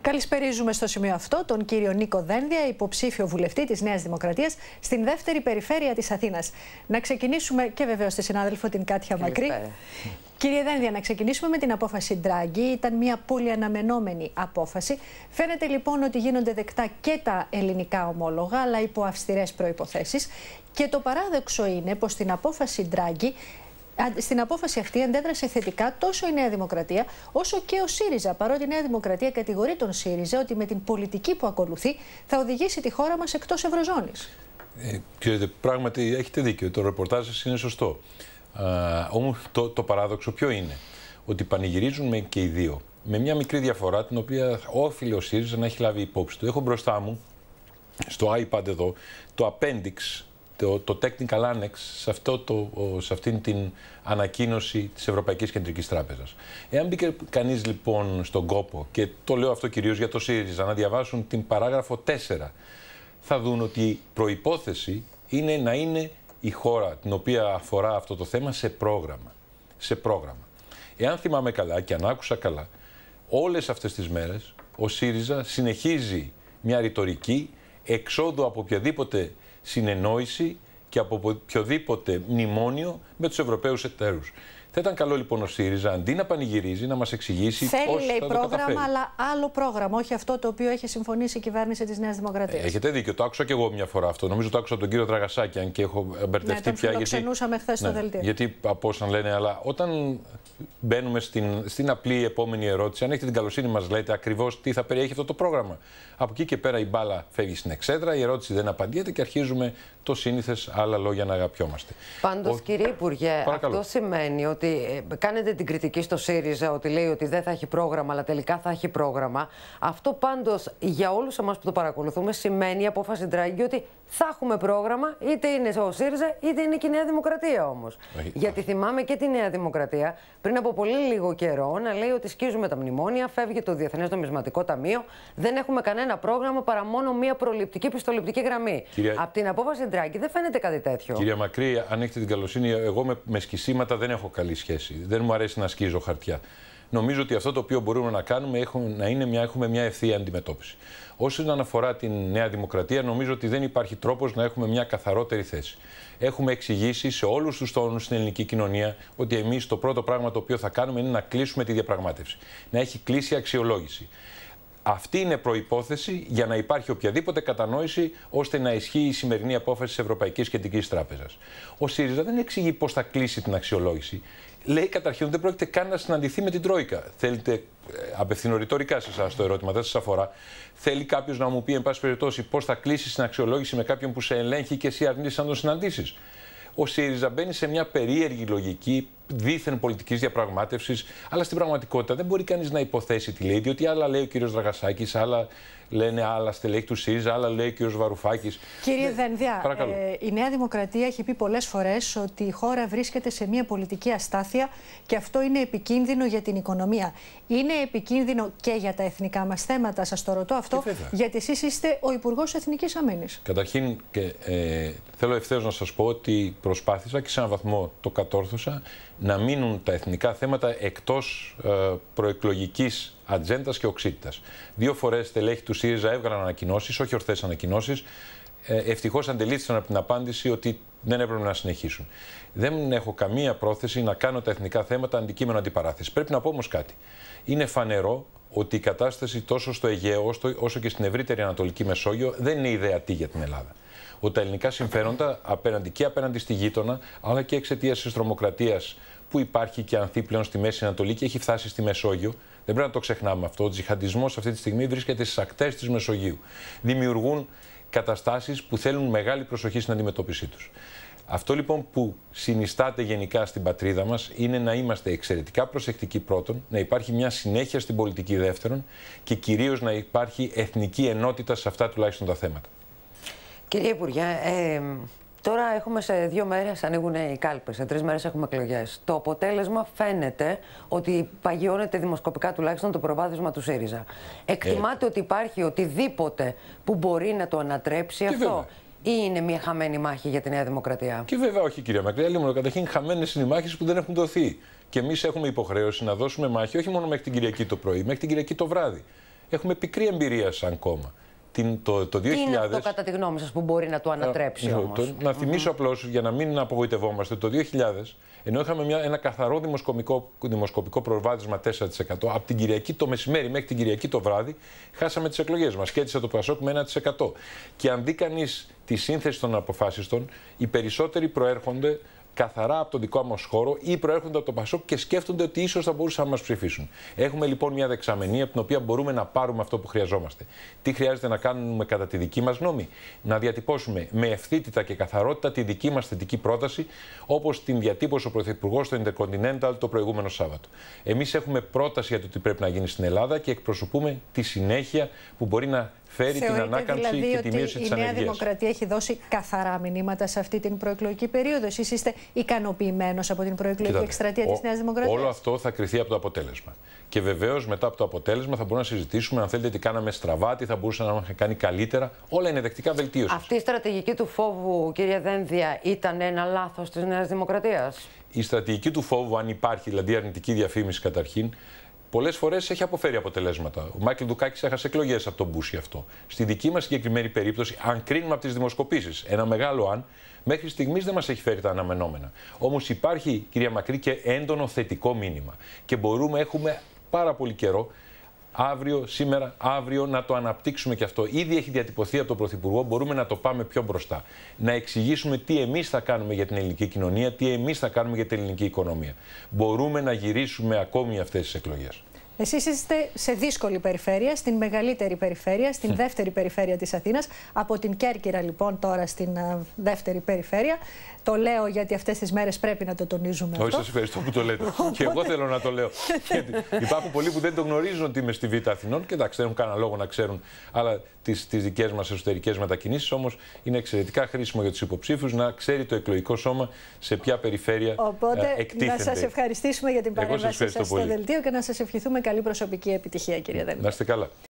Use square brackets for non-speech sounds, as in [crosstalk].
Καλησπερίζουμε στο σημείο αυτό τον κύριο Νίκο Δένδια, υποψήφιο βουλευτή της Νέας Δημοκρατίας στην δεύτερη περιφέρεια της Αθήνας. Να ξεκινήσουμε και βεβαίως τη συνάδελφο την Κάτια Μακρύ. Κύριε Δένδια, να ξεκινήσουμε με την απόφαση Ντράγκη. Ήταν μια πολύ αναμενόμενη απόφαση. Φαίνεται λοιπόν ότι γίνονται δεκτά και τα ελληνικά ομόλογα, αλλά υπό αυστηρές προποθέσει. Και το παράδοξο είναι πως την απόφαση Ντράγκη ε, στην απόφαση αυτή αντέδρασε θετικά τόσο η Νέα Δημοκρατία όσο και ο ΣΥΡΙΖΑ. Παρότι η Νέα Δημοκρατία κατηγορεί τον ΣΥΡΙΖΑ ότι με την πολιτική που ακολουθεί θα οδηγήσει τη χώρα μας εκτός Ευρωζώνης. Ε, πράγματι έχετε δίκιο. Το ρεπορτάζ σας είναι σωστό. Όμως το, το παράδοξο ποιο είναι. Ότι πανηγυρίζουν και οι δύο. Με μια μικρή διαφορά την οποία όφιλε ο ΣΥΡΙΖΑ να έχει λάβει υπόψη του. Έχω μπροστά μου στο iPad εδώ το appendix το, το technical annex σε, αυτό το, σε αυτήν την ανακοίνωση της Ευρωπαϊκής Κεντρικής Τράπεζας. Εάν μπήκε κανείς λοιπόν στον κόπο, και το λέω αυτό κυρίως για το ΣΥΡΙΖΑ, να διαβάσουν την παράγραφο 4, θα δουν ότι η προϋπόθεση είναι να είναι η χώρα την οποία αφορά αυτό το θέμα σε πρόγραμμα. Σε πρόγραμμα. Εάν θυμάμαι καλά και αν άκουσα καλά, όλες αυτές τις μέρες ο ΣΥΡΙΖΑ συνεχίζει μια ρητορική εξόδου από οποιαδήποτε συνεννόηση και από οποιοδήποτε μνημόνιο με τους Ευρωπαίους εταίρους. Θα ήταν καλό λοιπόν ο ΣΥΡΙΖΑ αντί να πανηγυρίζει, να μας εξηγήσει πώ θα Θέλει λέει πρόγραμμα, αλλά άλλο πρόγραμμα, όχι αυτό το οποίο έχει συμφωνήσει η κυβέρνηση της Νέας Δημοκρατίας. Ε, έχετε δίκιο, το άκουσα και εγώ μια φορά αυτό. Νομίζω το άκουσα από τον κύριο Τραγασάκη, αν και έχω ε, μπερδευτεί ναι, πια. Το ξενούσαμε χθε ναι, στο δελτίο. Γιατί από όσα λένε, αλλά όταν μπαίνουμε στην, στην απλή επόμενη ερώτηση, αν έχετε την καλοσύνη, μας λέτε ακριβώς τι θα περιέχει αυτό το πρόγραμμα. Από εκεί και πέρα η μπάλα φεύγει στην εξέδρα, η ερώτηση δεν απαντιέται και αρχίζουμε το σύνηθες άλλα λόγια να αγαπιόμαστε. Πάντως, Ο... κύριε Υπουργέ, αυτό σημαίνει ότι ότι ε, κάνετε την κριτική στο ΣΥΡΙΖΑ ότι λέει ότι δεν θα έχει πρόγραμμα, αλλά τελικά θα έχει πρόγραμμα. Αυτό πάντως για όλους εμάς που το παρακολουθούμε σημαίνει η απόφαση Ντράγκη ότι θα έχουμε πρόγραμμα, είτε είναι ο ΣΥΡΙΖΑ είτε είναι και η Νέα Δημοκρατία όμως. Γιατί θυμάμαι και τη Νέα Δημοκρατία πριν από πολύ λίγο καιρό να λέει ότι σκίζουμε τα μνημόνια, φεύγει το Διεθνές Νομισματικό Ταμείο, δεν έχουμε κανένα πρόγραμμα παρά μόνο μία προληπτική πιστοληπτική γραμμή. Από την απόφαση Ντράγκη δεν φαίνεται κάτι τέτοιο. Κυρία Μακρύ, αν έχετε την καλοσύνη, εγώ με, με δεν έχω καλή σχέση. Δεν μου αρέσει να σκίζω χαρτιά. Νομίζω ότι αυτό το οποίο μπορούμε να κάνουμε έχουμε, να είναι μια, έχουμε μια ευθεία αντιμετώπιση. Όσον αφορά την Νέα Δημοκρατία, νομίζω ότι δεν υπάρχει τρόπος να έχουμε μια καθαρότερη θέση. Έχουμε εξηγήσει σε όλους τους τόνους στην ελληνική κοινωνία ότι εμείς το πρώτο πράγμα το οποίο θα κάνουμε είναι να κλείσουμε τη διαπραγμάτευση. Να έχει κλείσει αξιολόγηση. Αυτή είναι προπόθεση για να υπάρχει οποιαδήποτε κατανόηση ώστε να ισχύει η σημερινή απόφαση της Ευρωπαϊκής Κεντρικής Τράπεζας. Ο ΣΥΡΙΖΑ δεν εξηγεί πώς θα κλείσει την αξιολόγηση. Λέει καταρχήν ότι δεν πρόκειται καν να συναντηθεί με την Τρόικα. Θέλετε, ε, απευθύνω ρητορικά σε εσάς το ερώτημα, δεν σας αφορά. Θέλει κάποιος να μου πει, εν πάση περιπτώσει, πώς θα κλείσει την αξιολόγηση με κάποιον που σε ελέγχει και εσύ αρνεί να τον συναντήσεις. Ο ΣΥΡΙΖΑ μπαίνει σε μια περίεργη λογική δίθεν πολιτικής διαπραγμάτευσης, αλλά στην πραγματικότητα δεν μπορεί κανείς να υποθέσει τι λέει, διότι άλλα λέει ο κ. Δραγασάκη, άλλα λένε άλλα στελέχη του ΣΥΡΙΖΑ, άλλα λέει ο κ. Βαρουφάκης. Κύριε ναι, Δενδιά, ε, η Νέα Δημοκρατία έχει πει πολλές φορές ότι η χώρα βρίσκεται σε μια πολιτική αστάθεια και αυτό είναι επικίνδυνο για την οικονομία. Είναι επικίνδυνο και για τα εθνικά μας θέματα, σας το ρωτώ αυτό, ε, γιατί εσείς είστε ο Υπουργός Εθνικής Αμήνης. Καταρχήν, και, ε, θέλω ευθέως να σας πω ότι προσπάθησα και σε έναν βαθμό το κατόρθωσα να μείνουν τα εθνικά θέματα εκτός προεκλογική προεκλογικής ατζέντας και οξύτητας. Δύο φορές στελέχη του ΣΥΡΙΖΑ έβγαλαν ανακοινώσεις, όχι ορθές ανακοινώσεις, ε, Ευτυχώς αντελήφθησαν από την απάντηση ότι δεν έπρεπε να συνεχίσουν. Δεν έχω καμία πρόθεση να κάνω τα εθνικά θέματα αντικείμενο αντιπαράθεση. Πρέπει να πω όμως κάτι. Είναι φανερό ότι η κατάσταση τόσο στο Αιγαίο όσο και στην ευρύτερη Ανατολική Μεσόγειο δεν είναι ιδεατή για την Ελλάδα ότι τα ελληνικά συμφέροντα απέναντι και απέναντι στη γείτονα, αλλά και εξαιτίας της τρομοκρατίας που υπάρχει και ανθεί πλέον στη Μέση Ανατολή και έχει φτάσει στη Μεσόγειο. Δεν πρέπει να το ξεχνάμε αυτό. Ο τζιχαντισμός αυτή τη στιγμή βρίσκεται στις ακτές της Μεσογείου. Δημιουργούν καταστάσεις που θέλουν μεγάλη προσοχή στην αντιμετώπιση τους. Αυτό λοιπόν που συνιστάται γενικά στην πατρίδα μας είναι να είμαστε εξαιρετικά προσεκτικοί πρώτον, να υπάρχει μια συνέχεια στην πολιτική δεύτερον και κυρίως να υπάρχει εθνική ενότητα σε αυτά τουλάχιστον τα θέματα. Κύριε Υπουργέ, ε, τώρα έχουμε σε δύο μέρες ανοίγουν οι κάλπες. Σε τρεις μέρες έχουμε εκλογές. Το αποτέλεσμα φαίνεται ότι παγιώνεται δημοσκοπικά τουλάχιστον το προβάδισμα του ΣΥΡΙΖΑ. Εκτιμάτε ότι υπάρχει οτιδήποτε που μπορεί να το ανατρέψει αυτό. Ή είναι μια χαμένη μάχη για τη Νέα Δημοκρατία. Και βέβαια όχι, κυρία Μακρύα. Λίγο καταρχήν χαμένες είναι οι μάχες που δεν έχουν δοθεί. Και εμείς έχουμε υποχρέωση να δώσουμε μάχη όχι μόνο μέχρι την Κυριακή το πρωί, μέχρι την Κυριακή το βράδυ. Έχουμε πικρή εμπειρία σαν κόμμα την, το, το 2000. Τι είναι αυτό κατά τη γνώμη σας που μπορεί να το ε, ανατρέψει. όμως. να θυμίσω mm απλώς για να μην απογοητευόμαστε, το 2000, ενώ είχαμε μια, ένα καθαρό δημοσκοπικό, δημοσκοπικό προβάδισμα 4%, από την Κυριακή το μεσημέρι μέχρι την Κυριακή το βράδυ, χάσαμε τις εκλογές μας. έτσι το Πασόκ με 1%. Και αν δει κανείς τη σύνθεση των αποφάσεων, οι περισσότεροι προέρχονται καθαρά από τον δικό μας χώρο ή προέρχονται από το Πασόκ και σκέφτονται ότι ίσως θα μπορούσαν να μας ψηφίσουν. Έχουμε λοιπόν μια δεξαμενή από την οποία μπορούμε να πάρουμε αυτό που χρειαζόμαστε. Τι χρειάζεται να κάνουμε κατά τη δική μας γνώμη, να διατυπώσουμε με ευθύτητα και καθαρότητα τη δική μας θετική πρόταση, όπως την διατύπωσε ο Πρωθυπουργός στο Intercontinental το προηγούμενο Σάββατο. Εμείς έχουμε πρόταση για το τι πρέπει να γίνει στην Ελλάδα και εκπροσωπούμε τη συνέχεια που μπορεί να φέρει Θεωρείτε την ανάκαμψη δηλαδή και τη μείωση της ανεργία. Η Νέα Δημοκρατία έχει δώσει καθαρά μηνύματα σε αυτή την προεκλογική περίοδο. Εσείς είστε ικανοποιημένος από την προεκλογική εκστρατεία της Νέας Δημοκρατίας. Όλο αυτό θα κρυθεί από το αποτέλεσμα. Και βεβαίως μετά από το αποτέλεσμα θα μπορούμε να συζητήσουμε αν θέλετε τι κάναμε στραβά, τι θα μπορούσαμε να είχαμε κάνει καλύτερα. Όλα είναι δεκτικά βελτίωση. Αυτή η στρατηγική του φόβου, κύριε Δένδια, ήταν ένα λάθος της Νέας Δημοκρατίας. Η στρατηγική του φόβου, αν υπάρχει δηλαδή αρνητική διαφήμιση καταρχήν, πολλές φορές έχει αποφέρει αποτελέσματα. Ο Μάικλ Ντουκάκης έχασε εκλογές από τον Μπούση αυτό. Στη δική μας συγκεκριμένη περίπτωση, αν κρίνουμε από τις δημοσκοπήσεις, ένα μεγάλο αν, μέχρι στιγμής δεν μας έχει φέρει τα αναμενόμενα. Όμως υπάρχει, κυρία Μακρύ, και έντονο θετικό μήνυμα. Και μπορούμε, έχουμε πάρα πολύ καιρό αύριο, σήμερα, αύριο να το αναπτύξουμε και αυτό. Ήδη έχει διατυπωθεί από τον Πρωθυπουργό, μπορούμε να το πάμε πιο μπροστά. Να εξηγήσουμε τι εμείς θα κάνουμε για την ελληνική κοινωνία, τι εμείς θα κάνουμε για την ελληνική οικονομία. Μπορούμε να γυρίσουμε ακόμη αυτές τις εκλογές. Εσείς είστε σε δύσκολη περιφέρεια, στην μεγαλύτερη περιφέρεια, στην ναι. δεύτερη περιφέρεια της Αθήνας, από την Κέρκυρα λοιπόν τώρα στην ε, δεύτερη περιφέρεια. Το λέω γιατί αυτές τις μέρες πρέπει να το τονίζουμε Όχι, σας ευχαριστώ που το λέτε. Οπότε... [laughs] Και εγώ θέλω να το λέω. [laughs] γιατί υπάρχουν πολλοί που δεν το γνωρίζουν ότι είμαι στη Β' Αθηνών και εντάξει, δεν έχουν κανένα λόγο να ξέρουν. Αλλά τις δικές μας εσωτερικές μετακινήσεις όμως είναι εξαιρετικά χρήσιμο για τους υποψήφου να ξέρει το εκλογικό σώμα σε ποια περιφέρεια Οπότε, Οπότε να σας ευχαριστήσουμε για την παρέμβασή σας στο δελτίο και να σας ευχηθούμε καλή προσωπική επιτυχία, κυρία Δέμη. Να είστε καλά.